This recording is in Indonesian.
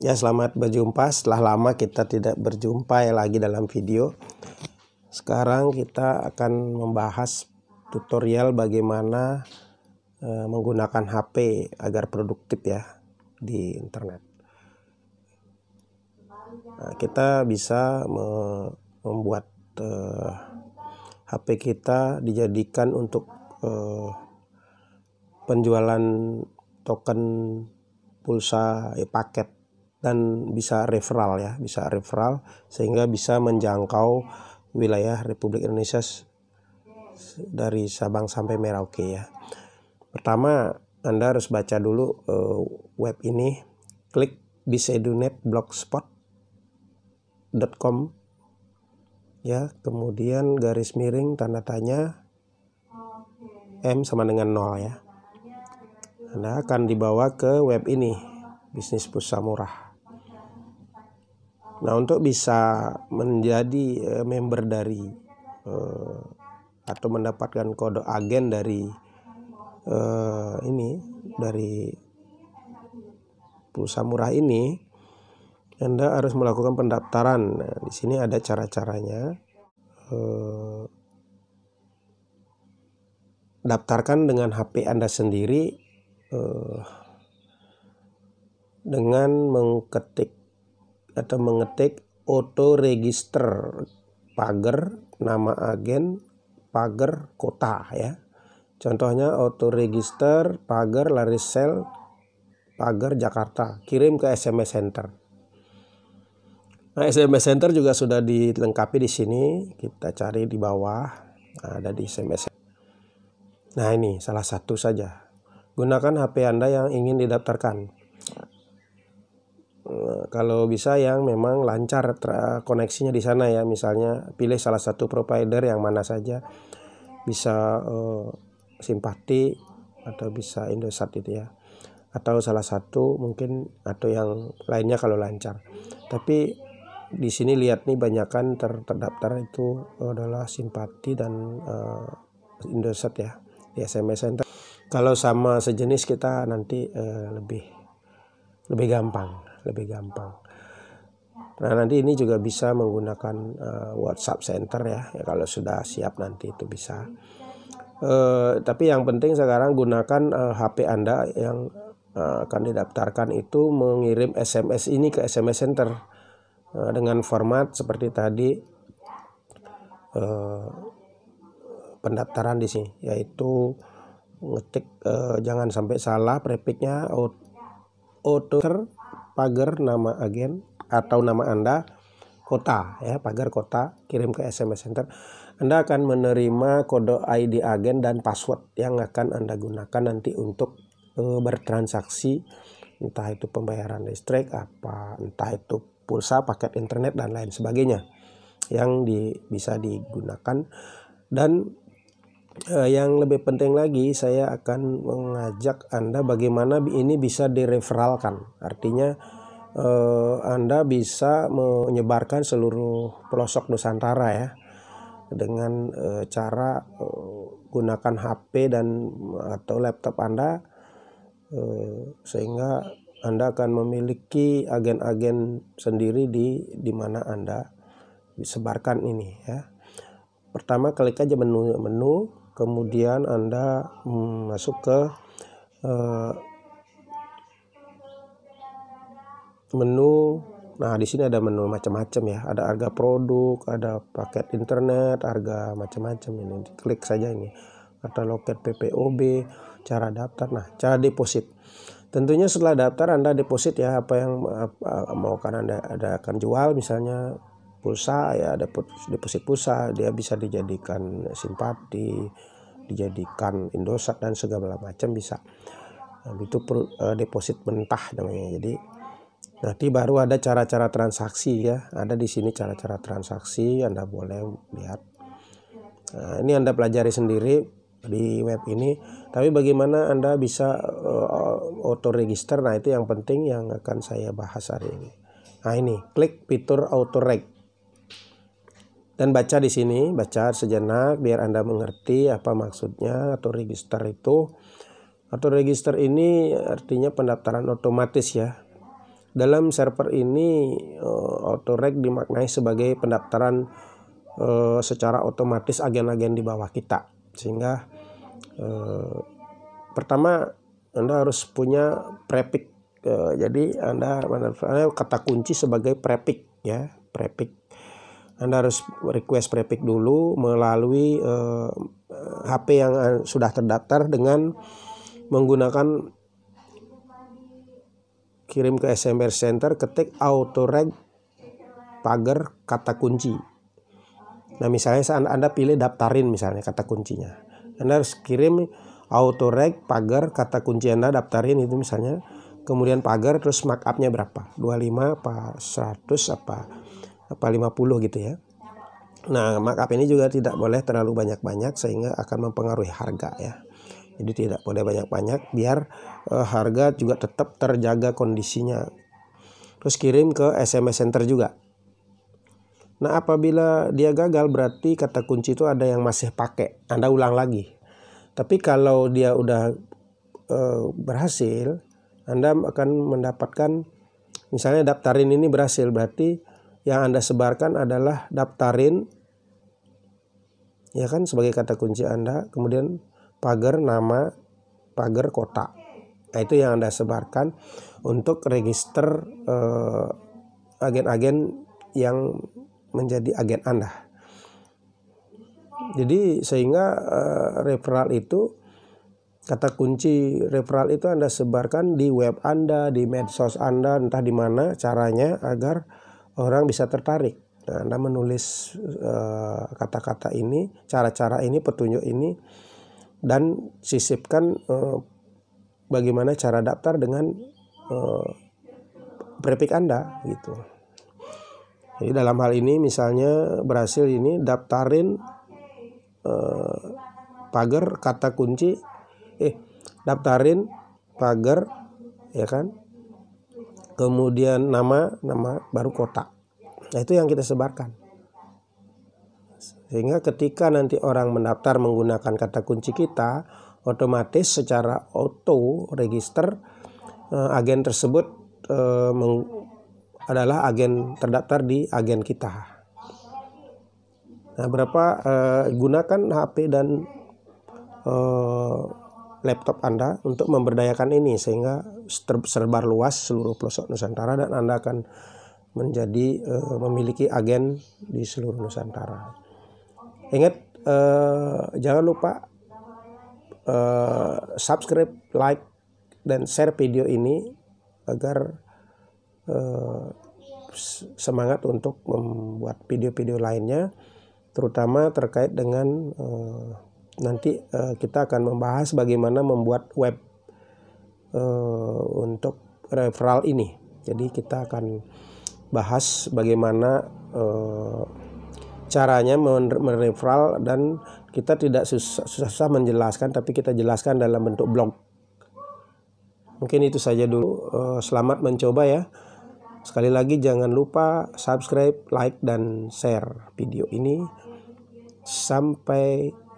Ya, selamat berjumpa. Setelah lama kita tidak berjumpa ya lagi dalam video. Sekarang kita akan membahas tutorial bagaimana e, menggunakan HP agar produktif ya di internet. Nah, kita bisa me membuat e, eh, HP kita dijadikan untuk e, penjualan token pulsa e, paket dan bisa referral ya, bisa referral sehingga bisa menjangkau wilayah Republik Indonesia dari Sabang sampai Merauke ya. Pertama, Anda harus baca dulu uh, web ini. Klik bisedunetblogspot.com ya, kemudian garis miring tanda tanya M sama dengan 0 ya. Anda akan dibawa ke web ini, bisnis pusat murah. Nah, untuk bisa menjadi eh, member dari uh, atau mendapatkan kode agen dari uh, ini dari pulsa murah ini, Anda harus melakukan pendaftaran. Nah, di sini ada cara-caranya. Uh, daftarkan dengan HP Anda sendiri eh, dengan mengetik atau mengetik auto register pagar nama agen pagar kota ya. Contohnya auto register pagar Laris Sel pagar Jakarta. Kirim ke SMS Center. Nah, SMS Center juga sudah dilengkapi di sini. Kita cari di bawah. Nah, ada di SMS. Nah, ini salah satu saja. Gunakan HP Anda yang ingin didaftarkan kalau bisa yang memang lancar koneksinya di sana ya misalnya pilih salah satu provider yang mana saja bisa uh, simpati atau bisa Indosat itu ya atau salah satu mungkin atau yang lainnya kalau lancar tapi di sini lihat nih banyakkan ter terdaftar itu adalah simpati dan uh, Indosat ya di SMS Center kalau sama sejenis kita nanti uh, lebih lebih gampang lebih gampang. Nah nanti ini juga bisa menggunakan uh, WhatsApp Center ya, ya kalau sudah siap nanti itu bisa. Uh, tapi yang penting sekarang gunakan uh, eh, HP Anda yang uh, akan didaftarkan itu mengirim SMS ini ke SMS Center uh, dengan format seperti tadi uh, pendaftaran di sini, yaitu ngetik uh, jangan sampai salah prefixnya auto pagar nama agen atau nama Anda kota ya pagar kota kirim ke SMS center Anda akan menerima kode ID agen dan password yang akan Anda gunakan nanti untuk e, bertransaksi entah itu pembayaran listrik apa entah itu pulsa paket internet dan lain sebagainya yang di, bisa digunakan dan Eh, yang lebih penting lagi saya akan mengajak Anda bagaimana ini bisa direferalkan. Artinya uh, Anda bisa menyebarkan seluruh pelosok Nusantara ya dengan uh, cara uh, gunakan HP dan atau laptop Anda sehingga Anda akan memiliki agen-agen sendiri di di mana Anda disebarkan ini ya. Pertama klik aja menu menu kemudian Anda hmm, masuk ke uh, menu. Nah, di sini ada menu macam-macam ya. Ada harga produk, ada paket internet, harga macam-macam ini. Klik saja ini. Atau loket PPOB, cara daftar. Nah, cara deposit. Tentunya setelah daftar Anda deposit ya apa yang mau karena Anda ada akan jual misalnya pulsa ya ada deposit pulsa dia bisa dijadikan simpati dijadikan Indosat dan segala macam bisa nah, itu per, uh, deposit mentah namanya jadi nanti baru ada cara-cara transaksi ya ada di sini cara-cara transaksi Anda boleh lihat nah, ini Anda pelajari sendiri di web ini tapi bagaimana Anda bisa uh, eh, auto register nah itu yang penting yang akan saya bahas hari ini nah ini klik fitur auto reg dan baca di sini, baca sejenak biar Anda mengerti apa maksudnya atau register itu. Atau register ini artinya pendaftaran otomatis ya. Dalam server ini eh, reg dimaknai sebagai pendaftaran eh, secara otomatis agen-agen di bawah kita. Sehingga eh, pertama Anda harus punya prefix. Jadi Anda, Anda kata kunci sebagai prefix ya, prefix anda harus request prepaid dulu melalui uh, eh, HP yang eh, sudah terdaftar dengan menggunakan kirim ke SMR Center ketik auto autoreg pagar kata kunci. Nah misalnya saat Anda pilih daftarin misalnya kata kuncinya. Anda harus kirim auto autoreg pagar kata kunci Anda daftarin itu misalnya kemudian pagar terus markupnya berapa 25 apa 100 apa apa 50 gitu ya. Nah, markup ini juga tidak boleh terlalu banyak-banyak sehingga akan mempengaruhi harga ya. Jadi tidak boleh banyak-banyak biar uh, harga juga tetap terjaga kondisinya. Terus kirim ke SMS center juga. Nah, apabila dia gagal berarti kata kunci itu ada yang masih pakai. Anda ulang lagi. Tapi kalau dia udah uh, berhasil, Anda akan mendapatkan misalnya daftarin ini berhasil berarti yang Anda sebarkan adalah daftarin ya kan sebagai kata kunci Anda, kemudian pagar nama, pagar kota. Nah, itu yang Anda sebarkan untuk register agen eh, agen-agen yang menjadi agen Anda. Jadi sehingga eh, referral itu kata kunci referral itu Anda sebarkan di web Anda, di medsos Anda, entah di mana caranya agar orang bisa tertarik. Nah, Anda menulis eh, kata-kata uh, ini, cara-cara ini, petunjuk ini, dan sisipkan uh, bagaimana cara daftar dengan uh, eh, prepik Anda gitu. Jadi dalam hal ini misalnya berhasil ini daftarin eh, pagar kata kunci eh daftarin pagar ya kan kemudian nama nama baru kota nah itu yang kita sebarkan sehingga ketika nanti orang mendaftar menggunakan kata kunci kita otomatis secara auto register eh, agen tersebut eh, meng, adalah agen terdaftar di agen kita nah berapa eh, gunakan HP dan eh, laptop Anda untuk memberdayakan ini sehingga tersebar luas seluruh pelosok Nusantara dan Anda akan menjadi uh, memiliki agen di seluruh Nusantara. Ingat uh, jangan lupa uh, subscribe, like dan share video ini agar uh, semangat untuk membuat video-video lainnya terutama terkait dengan uh, nanti uh, kita akan membahas bagaimana membuat web uh, untuk referral ini. Jadi kita akan bahas bagaimana uh, caranya mereferral dan kita tidak susah-susah menjelaskan tapi kita jelaskan dalam bentuk blog. Mungkin itu saja dulu. Selamat mencoba ya. Sekali lagi jangan lupa subscribe, like dan share video ini. Sampai